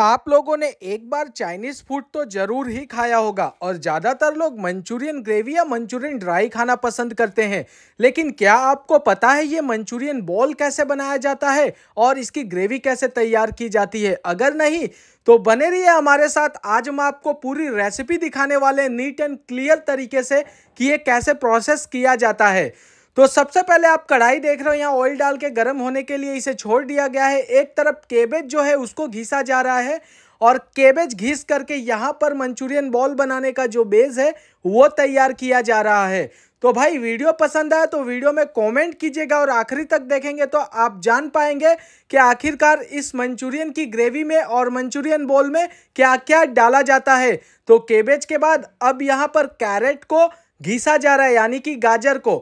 आप लोगों ने एक बार चाइनीज़ फूड तो ज़रूर ही खाया होगा और ज़्यादातर लोग मंचूरियन ग्रेवी या मंचूरियन ड्राई खाना पसंद करते हैं लेकिन क्या आपको पता है ये मंचूरियन बॉल कैसे बनाया जाता है और इसकी ग्रेवी कैसे तैयार की जाती है अगर नहीं तो बने रहिए हमारे साथ आज हम आपको पूरी रेसिपी दिखाने वाले नीट एंड क्लियर तरीके से कि ये कैसे प्रोसेस किया जाता है तो सबसे पहले आप कढ़ाई देख रहे हो यहाँ ऑयल डाल के गर्म होने के लिए इसे छोड़ दिया गया है एक तरफ केबेज जो है उसको घिसा जा रहा है और केबेज घिस करके यहाँ पर मंचूरियन बॉल बनाने का जो बेस है वो तैयार किया जा रहा है तो भाई वीडियो पसंद आया तो वीडियो में कमेंट कीजिएगा और आखिरी तक देखेंगे तो आप जान पाएंगे कि आखिरकार इस मंचूरियन की ग्रेवी में और मंचूरियन बॉल में क्या क्या डाला जाता है तो केबेज के बाद अब यहाँ पर कैरेट को घिसा जा रहा है यानी कि गाजर को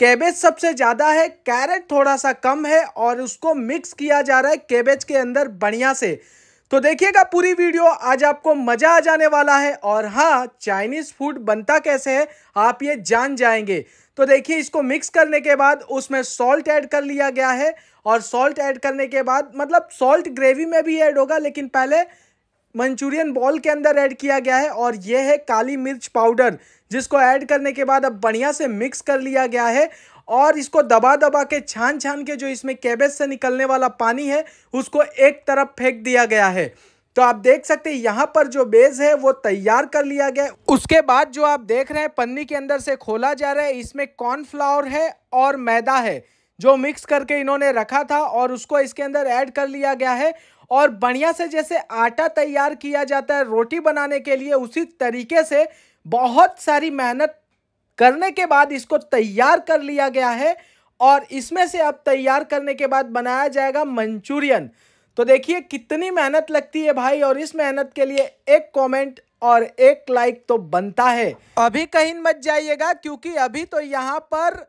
कैबेज सबसे ज़्यादा है कैरेट थोड़ा सा कम है और उसको मिक्स किया जा रहा है कैबेज के अंदर बढ़िया से तो देखिएगा पूरी वीडियो आज आपको मज़ा आ जाने वाला है और हाँ चाइनीज़ फूड बनता कैसे है आप ये जान जाएंगे तो देखिए इसको मिक्स करने के बाद उसमें सॉल्ट ऐड कर लिया गया है और सॉल्ट ऐड करने के बाद मतलब सॉल्ट ग्रेवी में भी ऐड होगा लेकिन पहले मंचूरियन बॉल के अंदर ऐड किया गया है और ये है काली मिर्च पाउडर जिसको ऐड करने के बाद अब बढ़िया से मिक्स कर लिया गया है और इसको दबा दबा के छान छान के जो इसमें कैबेज से निकलने वाला पानी है उसको एक तरफ फेंक दिया गया है तो आप देख सकते हैं यहाँ पर जो बेज है वो तैयार कर लिया गया उसके बाद जो आप देख रहे हैं पन्नी के अंदर से खोला जा रहा है इसमें कॉर्नफ्लावर है और मैदा है जो मिक्स करके इन्होंने रखा था और उसको इसके अंदर ऐड कर लिया गया है और बढ़िया से जैसे आटा तैयार किया जाता है रोटी बनाने के लिए उसी तरीके से बहुत सारी मेहनत करने के बाद इसको तैयार कर लिया गया है और इसमें से अब तैयार करने के बाद बनाया जाएगा मंचूरियन तो देखिए कितनी मेहनत लगती है भाई और इस मेहनत के लिए एक कमेंट और एक लाइक तो बनता है अभी कहीं मत जाइएगा क्योंकि अभी तो यहाँ पर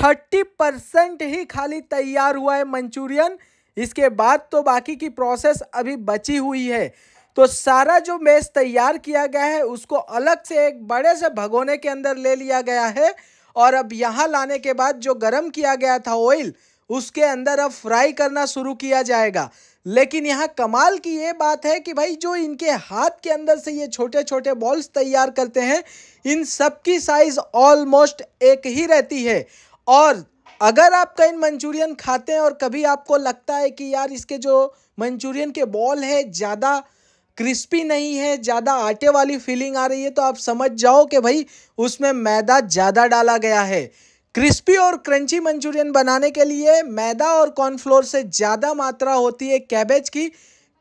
थर्टी परसेंट ही खाली तैयार हुआ है मंचूरियन इसके बाद तो बाकी की प्रोसेस अभी बची हुई है तो सारा जो मेस तैयार किया गया है उसको अलग से एक बड़े से भगोने के अंदर ले लिया गया है और अब यहाँ लाने के बाद जो गर्म किया गया था ऑयल उसके अंदर अब फ्राई करना शुरू किया जाएगा लेकिन यहाँ कमाल की ये बात है कि भाई जो इनके हाथ के अंदर से ये छोटे छोटे बॉल्स तैयार करते हैं इन सब की साइज़ ऑलमोस्ट एक ही रहती है और अगर आप कहीं मंचूरियन खाते हैं और कभी आपको लगता है कि यार इसके जो मंचूरियन के बॉल है ज़्यादा क्रिस्पी नहीं है ज़्यादा आटे वाली फीलिंग आ रही है तो आप समझ जाओ कि भाई उसमें मैदा ज़्यादा डाला गया है क्रिस्पी और क्रंची मंचूरियन बनाने के लिए मैदा और कॉर्नफ्लोर से ज़्यादा मात्रा होती है कैबेज की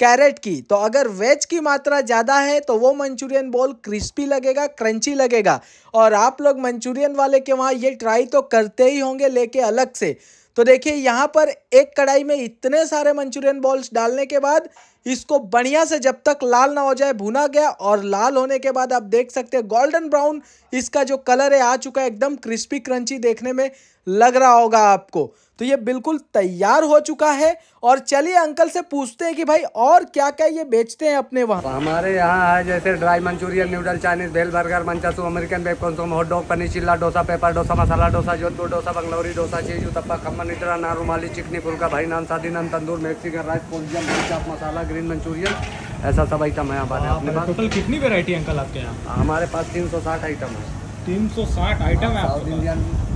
कैरेट की तो अगर वेज की मात्रा ज़्यादा है तो वो मंचूरियन बॉल क्रिस्पी लगेगा क्रंची लगेगा और आप लोग मंचूरियन वाले के वहाँ ये ट्राई तो करते ही होंगे लेके अलग से तो देखिए यहाँ पर एक कढ़ाई में इतने सारे मंचूरियन बॉल्स डालने के बाद इसको बढ़िया से जब तक लाल ना हो जाए भुना गया और लाल होने के बाद आप देख सकते हैं गोल्डन ब्राउन इसका जो कलर है आ चुका है एकदम क्रिस्पी क्रंची देखने में लग रहा होगा आपको तो ये बिल्कुल तैयार हो चुका है और चलिए अंकल से पूछते हैं कि भाई और क्या क्या ये बेचते हैं अपने वहाँ हमारे यहाँ है जैसे dry Manchurian noodle Chinese bhel burger manchow soup American बेब hot dog paneer chilla dosa paper dosa masala dosa Jodhpur dosa Bangalori dosa cheese uttapa Khamman इटरा नारू माली चिकनी फुलका भाई नान शादी नान तंदूर मैक्सिकन राइस कोल्जियम चाप मसाला ग्रीन मंचूरियन ऐसा सब आइटम है हमारे अपने पास टोटल कितनी वेरायटी अंकल आपके यहाँ हमारे पास तीन सौ साठ आइटम है तीन सौ साठ आइटम है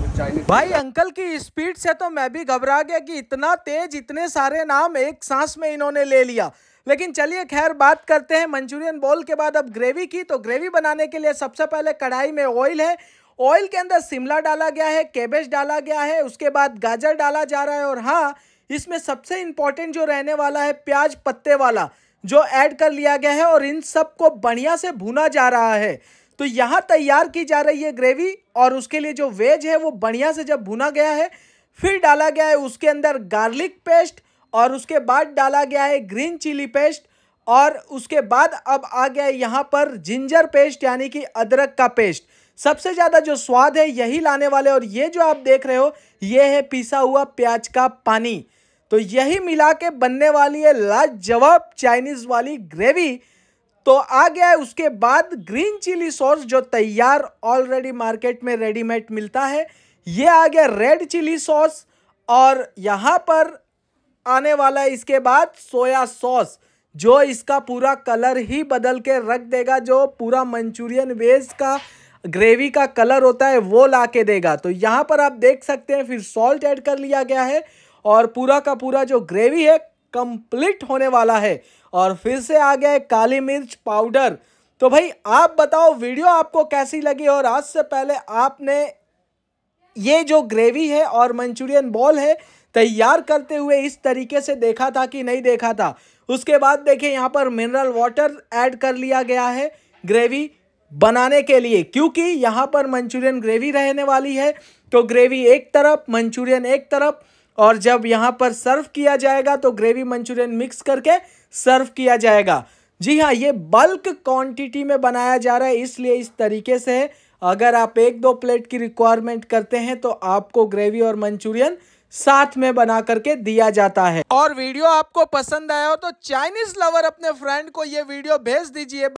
भाई अंकल की स्पीड से तो मैं भी घबरा गया कि इतना तेज इतने सारे नाम एक सांस में इन्होंने ले लिया लेकिन चलिए खैर बात करते हैं मंचूरियन बोल के बाद अब ग्रेवी की तो ग्रेवी बनाने के लिए सबसे पहले कढ़ाई में ऑयल है ऑयल के अंदर शिमला डाला गया है केबेज डाला गया है उसके बाद गाजर डाला जा रहा है और हाँ इसमें सबसे इंपॉर्टेंट जो रहने वाला है प्याज पत्ते वाला जो ऐड कर लिया गया है और इन सब को बढ़िया से भुना जा रहा है तो यहाँ तैयार की जा रही है ग्रेवी और उसके लिए जो वेज है वो बढ़िया से जब भुना गया है फिर डाला गया है उसके अंदर गार्लिक पेस्ट और उसके बाद डाला गया है ग्रीन चिली पेस्ट और उसके बाद अब आ गया है यहाँ पर जिंजर पेस्ट यानी कि अदरक का पेस्ट सबसे ज़्यादा जो स्वाद है यही लाने वाले और ये जो आप देख रहे हो ये है पिसा हुआ प्याज का पानी तो यही मिला के बनने वाली है लाजवाब चाइनीज़ वाली ग्रेवी तो आ गया है उसके बाद ग्रीन चिली सॉस जो तैयार ऑलरेडी मार्केट में रेडीमेड मिलता है ये आ गया रेड चिली सॉस और यहाँ पर आने वाला है इसके बाद सोया सॉस जो इसका पूरा कलर ही बदल के रख देगा जो पूरा मंचूरियन वेज का ग्रेवी का कलर होता है वो ला के देगा तो यहाँ पर आप देख सकते हैं फिर सॉल्ट ऐड कर लिया गया है और पूरा का पूरा जो ग्रेवी है कंप्लीट होने वाला है और फिर से आ गया है काली मिर्च पाउडर तो भाई आप बताओ वीडियो आपको कैसी लगी और आज से पहले आपने ये जो ग्रेवी है और मंचूरियन बॉल है तैयार करते हुए इस तरीके से देखा था कि नहीं देखा था उसके बाद देखिए यहाँ पर मिनरल वाटर ऐड कर लिया गया है ग्रेवी बनाने के लिए क्योंकि यहाँ पर मंचूरियन ग्रेवी रहने वाली है तो ग्रेवी एक तरफ मंचूरियन एक तरफ और जब यहाँ पर सर्व किया जाएगा तो ग्रेवी मंचूरियन मिक्स करके सर्व किया जाएगा जी हाँ ये बल्क क्वांटिटी में बनाया जा रहा है इसलिए इस तरीके से अगर आप एक दो प्लेट की रिक्वायरमेंट करते हैं तो आपको ग्रेवी और मंचूरियन साथ में बना करके दिया जाता है और वीडियो आपको पसंद आया हो तो चाइनीज लवर अपने फ्रेंड को ये वीडियो भेज दीजिए